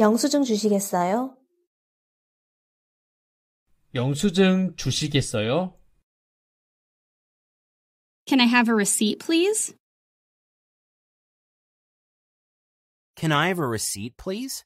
영수증 주시겠어요? 영수증 주시겠어요? Can I have a receipt, please? Can I have a receipt, please?